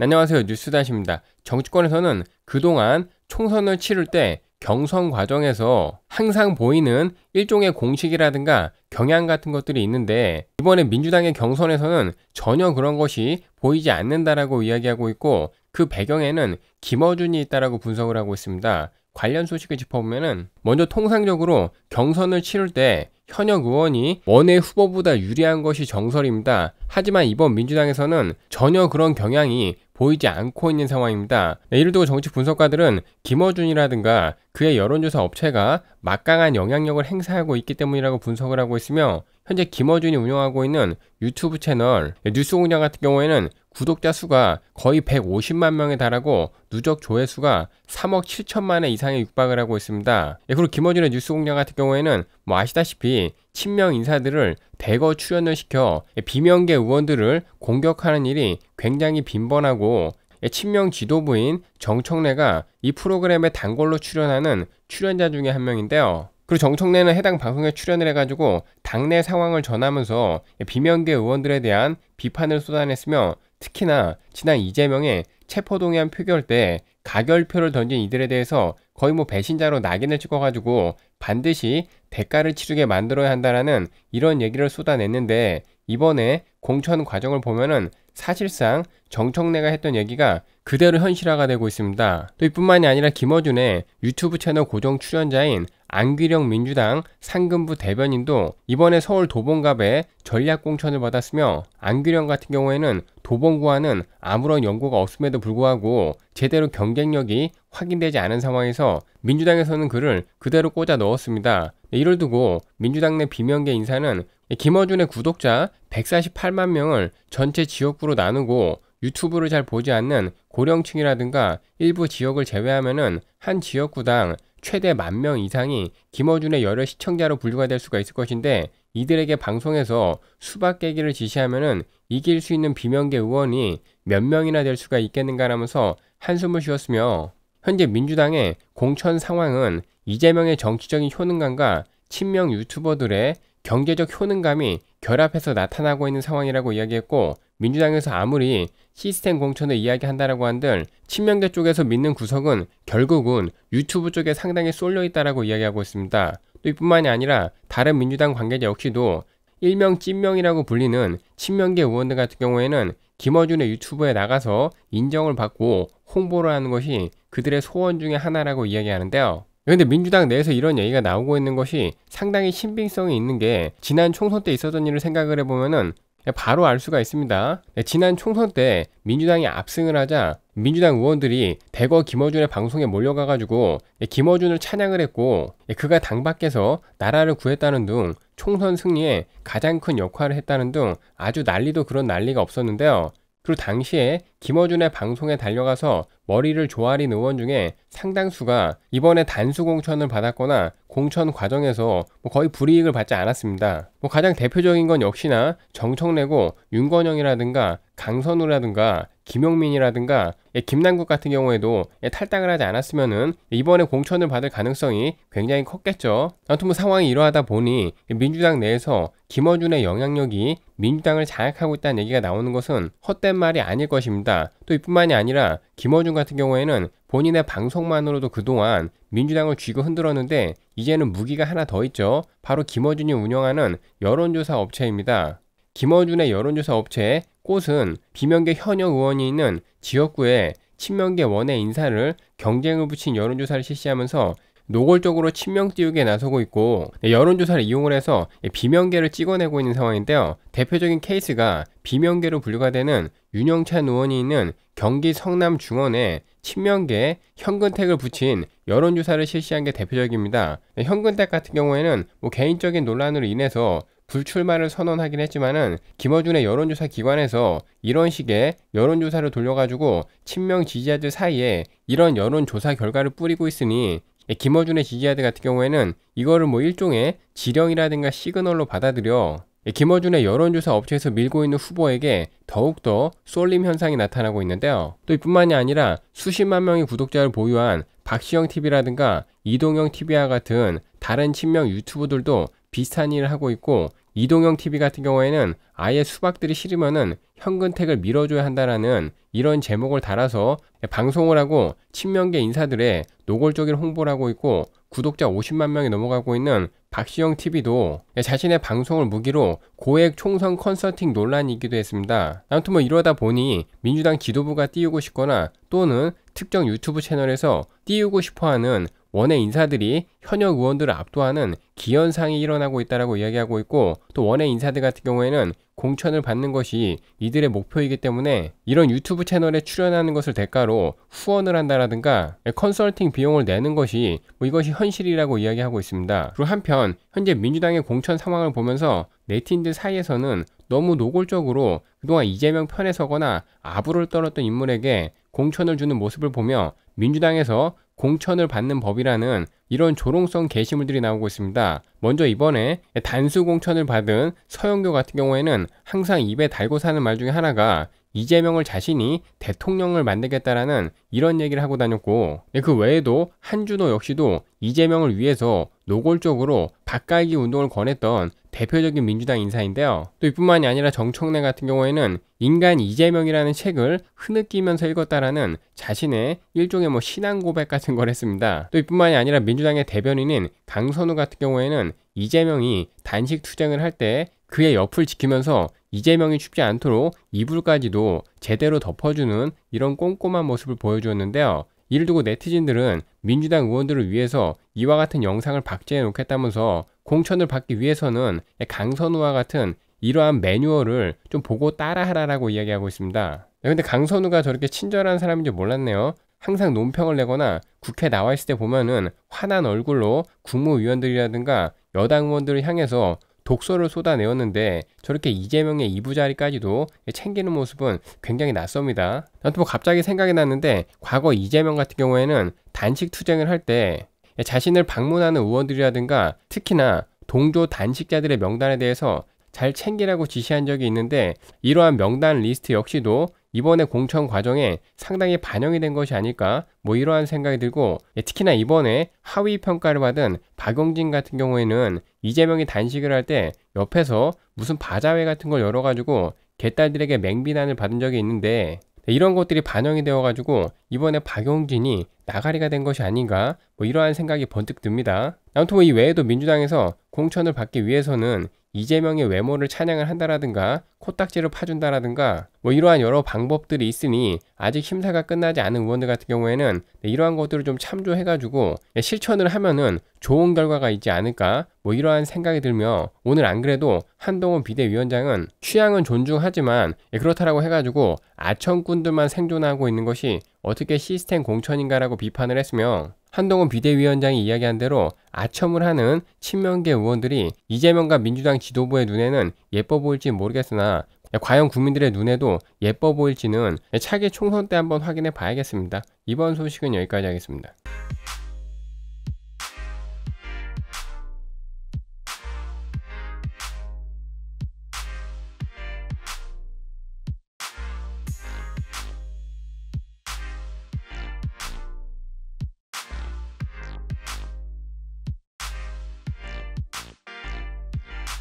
네, 안녕하세요. 뉴스다시입니다. 정치권에서는 그동안 총선을 치를 때 경선 과정에서 항상 보이는 일종의 공식이라든가 경향 같은 것들이 있는데 이번에 민주당의 경선에서는 전혀 그런 것이 보이지 않는다라고 이야기하고 있고 그 배경에는 김어준이 있다라고 분석을 하고 있습니다. 관련 소식을 짚어보면은 먼저 통상적으로 경선을 치를 때 현역 의원이 원외 후보보다 유리한 것이 정설입니다. 하지만 이번 민주당에서는 전혀 그런 경향이 보이지 않고 있는 상황입니다. 네, 이를 두고 정치 분석가들은 김어준이라든가 그의 여론조사 업체가 막강한 영향력을 행사하고 있기 때문이라고 분석을 하고 있으며 현재 김어준이 운영하고 있는 유튜브 채널 네, 뉴스공장 같은 경우에는 구독자 수가 거의 150만 명에 달하고 누적 조회수가 3억 7천만 회 이상에 육박을 하고 있습니다. 예, 그리고 김어준의 뉴스공장 같은 경우에는 뭐 아시다시피 친명 인사들을 대거 출연을 시켜 예, 비명계 의원들을 공격하는 일이 굉장히 빈번하고 예, 친명 지도부인 정청래가 이 프로그램의 단골로 출연하는 출연자 중에 한 명인데요. 그리고 정청래는 해당 방송에 출연을 해가지고 당내 상황을 전하면서 예, 비명계 의원들에 대한 비판을 쏟아냈으며 특히나 지난 이재명의 체포동의안 표결 때 가결표를 던진 이들에 대해서 거의 뭐 배신자로 낙인을 찍어가지고 반드시 대가를 치르게 만들어야 한다라는 이런 얘기를 쏟아냈는데 이번에 공천 과정을 보면은 사실상 정청래가 했던 얘기가 그대로 현실화가 되고 있습니다. 또 이뿐만이 아니라 김어준의 유튜브 채널 고정 출연자인 안규령 민주당 상근부 대변인도 이번에 서울 도봉갑에 전략공천을 받았으며 안규령 같은 경우에는 도봉구와는 아무런 연고가 없음에도 불구하고 제대로 경쟁력이 확인되지 않은 상황에서 민주당에서는 그를 그대로 꽂아 넣었습니다. 네, 이를 두고 민주당 내 비명계 인사는 김어준의 구독자 148만 명을 전체 지역구로 나누고 유튜브를 잘 보지 않는 고령층이라든가 일부 지역을 제외하면은 한 지역구당 최대 만 명 이상이 김어준의 열혈 시청자로 분류가 될 수가 있을 것인데 이들에게 방송에서 수박 깨기를 지시하면은 이길 수 있는 비명계 의원이 몇 명이나 될 수가 있겠는가라면서 한숨을 쉬었으며 현재 민주당의 공천 상황은 이재명의 정치적인 효능감과 친명 유튜버들의 경제적 효능감이 결합해서 나타나고 있는 상황이라고 이야기했고 민주당에서 아무리 시스템 공천을 이야기한다라고 한들 친명계 쪽에서 믿는 구석은 결국은 유튜브 쪽에 상당히 쏠려 있다라고 이야기하고 있습니다. 또 이뿐만이 아니라 다른 민주당 관계자 역시도 일명 찐명이라고 불리는 친명계 의원들 같은 경우에는 김어준의 유튜브에 나가서 인정을 받고 홍보를 하는 것이 그들의 소원 중의 하나라고 이야기하는데요. 그런데 민주당 내에서 이런 얘기가 나오고 있는 것이 상당히 신빙성이 있는 게 지난 총선 때 있었던 일을 생각을 해보면은 바로 알 수가 있습니다. 네, 지난 총선 때 민주당이 압승을 하자 민주당 의원들이 대거 김어준의 방송에 몰려가가지고 네, 김어준을 찬양을 했고 네, 그가 당 밖에서 나라를 구했다는 등 총선 승리에 가장 큰 역할을 했다는 등 아주 난리도 그런 난리가 없었는데요. 그리고 당시에 김어준의 방송에 달려가서 머리를 조아린 의원 중에 상당수가 이번에 단수 공천을 받았거나 공천 과정에서 뭐 거의 불이익을 받지 않았습니다. 뭐 가장 대표적인 건 역시나 정청래고 윤건영이라든가 강선우라든가 김용민이라든가 예, 김남국 같은 경우에도 예, 탈당을 하지 않았으면은 이번에 공천을 받을 가능성이 굉장히 컸겠죠. 아무튼 뭐 상황이 이러하다 보니 민주당 내에서 김어준의 영향력이 민주당을 장악하고 있다는 얘기가 나오는 것은 헛된 말이 아닐 것입니다. 또 이뿐만이 아니라 김어준 같은 경우에는 본인의 방송만으로도 그동안 민주당을 쥐고 흔들었는데 이제는 무기가 하나 더 있죠. 바로 김어준이 운영하는 여론조사 업체입니다. 김어준의 여론조사 업체의 꽃은 비명계 현역 의원이 있는 지역구에 친명계 원의 인사를 경쟁을 붙인 여론조사를 실시하면서 노골적으로 친명 띄우기에 나서고 있고 여론조사를 이용을 해서 비명계를 찍어내고 있는 상황인데요. 대표적인 케이스가 비명계로 분류가 되는 윤영찬 의원이 있는 경기 성남 중원에 친명계 현근택을 붙인 여론조사를 실시한 게 대표적입니다. 네, 현근택 같은 경우에는 뭐 개인적인 논란으로 인해서 불출마를 선언하긴 했지만은 김어준의 여론조사 기관에서 이런 식의 여론조사를 돌려가지고 친명 지지자들 사이에 이런 여론조사 결과를 뿌리고 있으니 예, 김어준의 지지아드 같은 경우에는 이거를 뭐 일종의 지령이라든가 시그널로 받아들여 예, 김어준의 여론조사 업체에서 밀고 있는 후보에게 더욱더 쏠림 현상이 나타나고 있는데요. 또 이뿐만이 아니라 수십만 명의 구독자를 보유한 박시영 TV라든가 이동영 TV와 같은 다른 친명 유튜브들도 비슷한 일을 하고 있고 이동형 TV 같은 경우에는 아예 수박들이 싫으면 현근택을 밀어줘야 한다라는 이런 제목을 달아서 방송을 하고 친명계 인사들의 노골적인 홍보를 하고 있고 구독자 50만 명이 넘어가고 있는 박시영 TV도 자신의 방송을 무기로 고액 총선 컨설팅 논란이기도 했습니다. 아무튼 뭐 이러다 보니 민주당 지도부가 띄우고 싶거나 또는 특정 유튜브 채널에서 띄우고 싶어하는 원의 인사들이 현역 의원들을 압도하는 기현상이 일어나고 있다라고 이야기하고 있고 또 원의 인사들 같은 경우에는 공천을 받는 것이 이들의 목표이기 때문에 이런 유튜브 채널에 출연하는 것을 대가로 후원을 한다라든가 컨설팅 비용을 내는 것이 뭐 이것이 현실이라고 이야기하고 있습니다. 그리고 한편 현재 민주당의 공천 상황을 보면서 네티즌들 사이에서는 너무 노골적으로 그동안 이재명 편에 서거나 아부를 떨었던 인물에게 공천을 주는 모습을 보며 민주당에서 공천을 받는 법이라는 이런 조롱성 게시물들이 나오고 있습니다. 먼저 이번에 단수 공천을 받은 서영교 같은 경우에는 항상 입에 달고 사는 말 중에 하나가 이재명을 자신이 대통령을 만들겠다라는 이런 얘기를 하고 다녔고 예, 그 외에도 한준호 역시도 이재명을 위해서 노골적으로 닭갈기 운동을 권했던 대표적인 민주당 인사인데요. 또 이뿐만이 아니라 정청래 같은 경우에는 인간 이재명이라는 책을 흐느끼면서 읽었다라는 자신의 일종의 뭐 신앙 고백 같은 걸 했습니다. 또 이뿐만이 아니라 민주당의 대변인인 강선우 같은 경우에는 이재명이 단식 투쟁을 할 때 그의 옆을 지키면서 이재명이 춥지 않도록 이불까지도 제대로 덮어주는 이런 꼼꼼한 모습을 보여주었는데요. 이를 두고 네티즌들은 민주당 의원들을 위해서 이와 같은 영상을 박제해 놓겠다면서 공천을 받기 위해서는 강선우와 같은 이러한 매뉴얼을 좀 보고 따라하라라고 이야기하고 있습니다. 그런데 강선우가 저렇게 친절한 사람인지 몰랐네요. 항상 논평을 내거나 국회 나와 있을 때 보면은 화난 얼굴로 국무위원들이라든가 여당 의원들을 향해서 독서를 쏟아내었는데 저렇게 이재명의 2부 자리까지도 챙기는 모습은 굉장히 낯섭니다. 저한 뭐 갑자기 생각이 났는데 과거 이재명 같은 경우에는 단식 투쟁을 할 때 자신을 방문하는 의원들이라든가 특히나 동조 단식자들의 명단에 대해서 잘 챙기라고 지시한 적이 있는데 이러한 명단 리스트 역시도 이번에 공천 과정에 상당히 반영이 된 것이 아닐까 뭐 이러한 생각이 들고 예, 특히나 이번에 하위 평가를 받은 박용진 같은 경우에는 이재명이 단식을 할 때 옆에서 무슨 바자회 같은 걸 열어가지고 개딸들에게 맹비난을 받은 적이 있는데 네, 이런 것들이 반영이 되어가지고 이번에 박용진이 나가리가 된 것이 아닌가 뭐 이러한 생각이 번뜩 듭니다. 아무튼 뭐 이 외에도 민주당에서 공천을 받기 위해서는 이재명의 외모를 찬양을 한다라든가 코딱지를 파준다라든가 뭐 이러한 여러 방법들이 있으니 아직 심사가 끝나지 않은 의원들 같은 경우에는 네, 이러한 것들을 좀 참조해가지고 네, 실천을 하면은 좋은 결과가 있지 않을까 뭐 이러한 생각이 들며 오늘 안 그래도 한동훈 비대위원장은 취향은 존중하지만 예, 그렇다라고 해가지고 아청꾼들만 생존하고 있는 것이 어떻게 시스템 공천인가라고 비판을 했으며 한동훈 비대위원장이 이야기한 대로 아첨을 하는 친명계 의원들이 이재명과 민주당 지도부의 눈에는 예뻐 보일지 모르겠으나 과연 국민들의 눈에도 예뻐 보일지는 차기 총선 때 한번 확인해 봐야겠습니다. 이번 소식은 여기까지 하겠습니다.